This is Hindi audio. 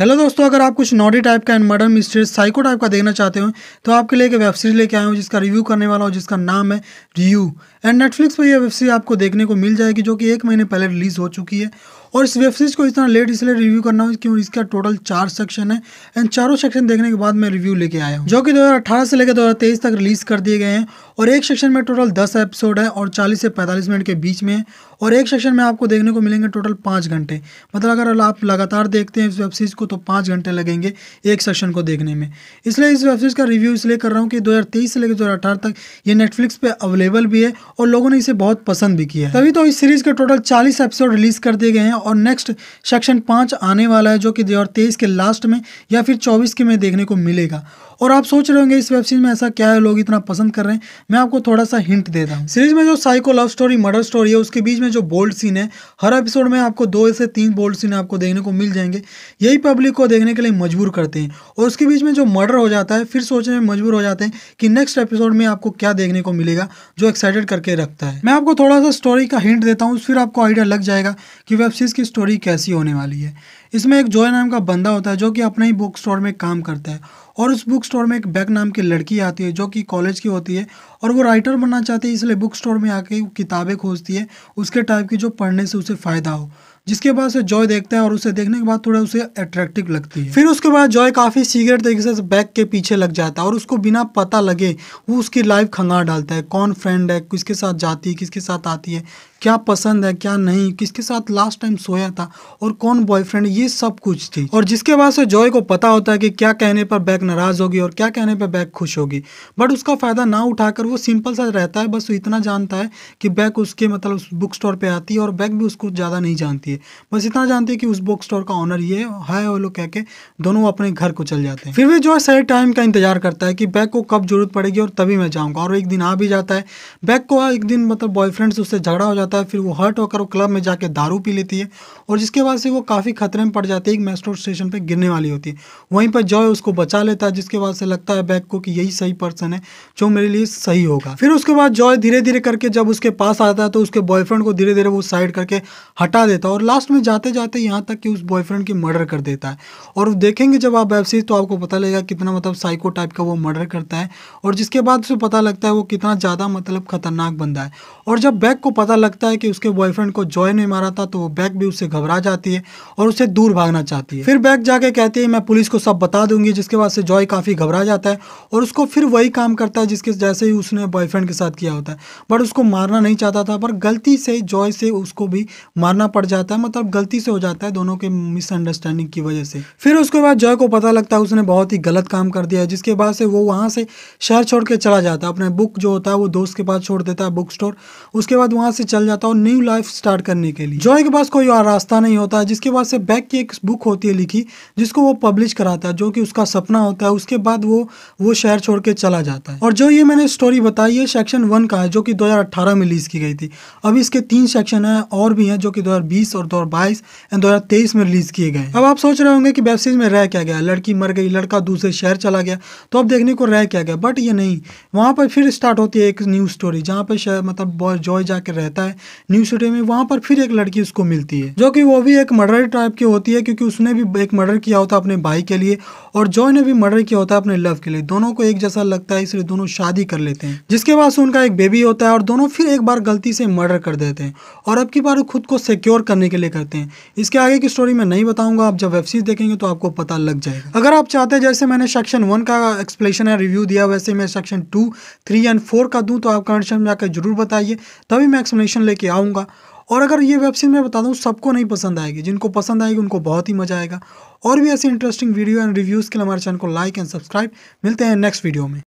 हेलो दोस्तों अगर आप कुछ नॉडी टाइप का and murder mysteries psycho type का देखना चाहते हो तो आपके लिए एक वेब सीरीज लेके आया हूँ जिसका रिव्यू करने वाला हूँ जिसका नाम है रिव्यू एंड नेटफ्लिक्स पर यह वेब सीरीज आपको देखने को मिल जाएगी जो कि एक महीने पहले रिलीज़ हो चुकी है और इस वेब सीरीज़ को इतना लेट इसलिए रिव्यू करना हूँ क्योंकि इसका टोटल चार सेक्शन है एंड चारों सेक्शन देखने के बाद मैं रिव्यू लेके आया हूँ जो कि 2018 से लेकर 2023 तक रिलीज़ कर दिए गए हैं और एक सेक्शन में टोटल दस एपिसोड है और चालीस से पैंतालीस मिनट के बीच में और एक सेक्शन में आपको देखने को मिलेंगे टोटल पाँच घंटे मतलब अगर आप लगातार देखते हैं इस वेब सीरीज़ को तो पाँच घंटे लगेंगे एक सेक्शन को देखने में इसलिए इस वेब सीरीज़ का रिव्यू इसलिए कर रहा हूँ कि दो से लेकर दो तक ये नेटफ्लिक्स पर अवेलेबल भी है और लोगों ने इसे बहुत पसंद भी किया है तभी तो इस सीरीज़ के टोटल चालीस एपिसोड रिलीज़ कर दिए गए हैं और नेक्स्ट सेक्शन पाँच आने वाला है जो कि दो के लास्ट में या फिर चौबीस के में देखने को मिलेगा और आप सोच रहे होंगे इस वेब सीरीज में ऐसा क्या है लोग इतना पसंद कर रहे हैं मैं आपको थोड़ा सा हिंट देता हूँ सीरीज में जो psycho love story murder story है उसके बीच में जो बोल्ड सीन है हर एपिसोड में आपको दो से तीन बोल्ड सीन आपको देखने को मिल जाएंगे यही पब्लिक को देखने के लिए मजबूर करते हैं और उसके बीच में जो मर्डर हो जाता है फिर सोचने में मजबूर हो जाते हैं कि नेक्स्ट एपिसोड में आपको क्या देखने को मिलेगा जो एक्साइटेड करके रखता है मैं आपको थोड़ा सा स्टोरी का हिंट देता हूँ फिर आपको आइडिया लग जाएगा कि वेब सीरीज इसकी स्टोरी कैसी होने वाली है इसमें एक जॉय नाम का बंदा होता है जो कि अपने ही बुक स्टोर में काम करता है और उस बुक स्टोर में एक बैग नाम की लड़की आती है जो कि कॉलेज की होती है और वो राइटर बनना चाहती है इसलिए बुक स्टोर में आके किताबें खोजती है उसके टाइप की जो पढ़ने से उसे फ़ायदा हो जिसके बाद से जॉय देखता है और उसे देखने के बाद थोड़ा उसे अट्रैक्टिव लगती है फिर उसके बाद जॉय काफ़ी सीक्रेट तरीके से बैग के पीछे लग जाता है और उसको बिना पता लगे वो उसकी लाइफ खंगा डालता है कौन फ्रेंड है किसके साथ जाती है किसके साथ आती है क्या पसंद है क्या नहीं किसके साथ लास्ट टाइम सोया था और कौन बॉयफ्रेंड ये सब कुछ थी और जिसके बाद से जॉय को पता होता है कि क्या कहने पर बैग नाराज़ होगी और क्या कहने पर बैग खुश होगी बट उसका फ़ायदा ना उठाकर वो सिंपल सा रहता है बस इतना जानता है कि बैग उसके मतलब बुक स्टोर पर आती है और बैग भी उसको ज़्यादा नहीं जानती है है बस इतना जानते हैं कि उस बुक स्टोर का ऑनर ये है वो लोग कह के दोनों अपने घर को चल जाते हैं फिर वे जो है सही टाइम का इंतजार करता है कि बैग को कब जरूरत पड़ेगी और तभी मैं जाऊँगा और एक दिन आ भी जाता है बैग को एक दिन मतलब बॉयफ्रेंड से उससे झगड़ा हो जाता है फिर वो हर्ट होकर वो क्लब में जाके दारू पी लेती है और जिसके बाद से वो काफ़ी खतरे में पड़ जाती है एक मेस्ट्रो स्टेशन पर गिरने वाली होती है वहीं पर जॉय उसको बचा लेता है जिसके बाद से लगता है बैग को कि यही सही पर्सन है जो मेरे लिए सही होगा फिर उसके बाद जॉय धीरे धीरे करके जब उसके पास आता है तो उसके बॉयफ्रेंड को धीरे धीरे वो साइड करके हटा देता है और लास्ट में जाते जाते यहाँ तक कि उस बॉयफ्रेंड की मर्डर कर देता है और देखेंगे जब आप वेब सीरीज तो आपको पता लगेगा कितना मतलब साइको टाइप का वो मर्डर करता है और जिसके बाद उसे पता लगता है वो कितना ज़्यादा मतलब खतरनाक बंदा है और जब बैग को पता लगता है कि उसके बॉयफ्रेंड को जॉय नहीं मारा था तो वो बैग भी उससे घबरा जाती है और उसे दूर भागना चाहती है फिर बैग जाके कहती है मैं पुलिस को सब बता दूंगी जिसके बाद से जॉय काफ़ी घबरा जाता है और उसको फिर वही काम करता है जिसके जैसे ही उसने बॉयफ्रेंड के साथ किया होता है बट उसको मारना नहीं चाहता था पर गलती से जॉय से उसको भी मारना पड़ जाता है जाता है मतलब गलती से हो जाता है दोनों के मिसअंडरस्टैंडिंग की वजह से फिर उसके बाद जय को पता लगता है उसने बहुत ही गलत काम कर दिया है जिसके बाद से वो वहाँ से शहर छोड़ के चला जाता है अपने बुक जो होता है वो दोस्त के पास छोड़ देता है बुक स्टोर उसके बाद वहाँ से चल जाता है और न्यू लाइफ स्टार्ट करने के लिए जॉय के पास कोई और रास्ता नहीं होता है जिसके बाद से बैक की एक बुक होती है लिखी जिसको वो पब्लिश कराता है जो कि उसका सपना होता है उसके बाद वो वो शहर छोड़ के चला जाता है और जो ये मैंने स्टोरी बताई है सेक्शन वन का है जो कि दो में रिलीज़ की गई थी अब इसके तीन सेक्शन हैं और भी हैं जो कि दो और और दो एंड दो में रिलीज किए गए अब आप सोच रहे होंगे की वेब सीरीज में रह क्या गया लड़की मर गई लड़का दूसरे शहर चला गया तो अब देखने को रह क्या गया बट ये नहीं वहां पर फिर स्टार्ट होती है एक न्यू स्टोरी जहाँ पर मतलब बॉय जॉय जाकर रहता है न्यू स्टोरी में वहां पर फिर एक लड़की उसको मिलती है जो कि वो भी एक मर्डर टाइप की होती है क्योंकि उसने भी एक मर्डर किया होता अपने भाई के लिए और जॉय ने भी मर्डर किया होता है अपने लव के लिए दोनों को एक जैसा लगता है इसलिए दोनों शादी कर लेते हैं जिसके बाद उनका एक बेबी होता है और दोनों फिर एक बार गलती से मर्डर कर देते हैं और अब की बार खुद को सिक्योर करने के लिए करते हैं इसके आगे की स्टोरी मैं नहीं बताऊंगा आप जब वेब सीरीज देखेंगे तो आपको पता लग जाएगा अगर आप चाहते हैं जैसे मैंने सेक्शन वन का एक्सप्लेशन है रिव्यू दिया वैसे मैं section two three and four का दूँ तो आप कमेंट सेक्शन में जाकर जरूर बताइए तभी मैं एक्सप्लेशन लेके आऊँगा और अगर ये वेब सीरीज मैं बता दूँ सबको नहीं पसंद आएगी जिनको पसंद आएगी उनको बहुत ही मजा आएगा और भी ऐसे इंटरेस्टिंग वीडियो एंड रिव्यूज़ के लिए हमारे चैनल को लाइक एंड सब्सक्राइब मिलते हैं नेक्स्ट वीडियो में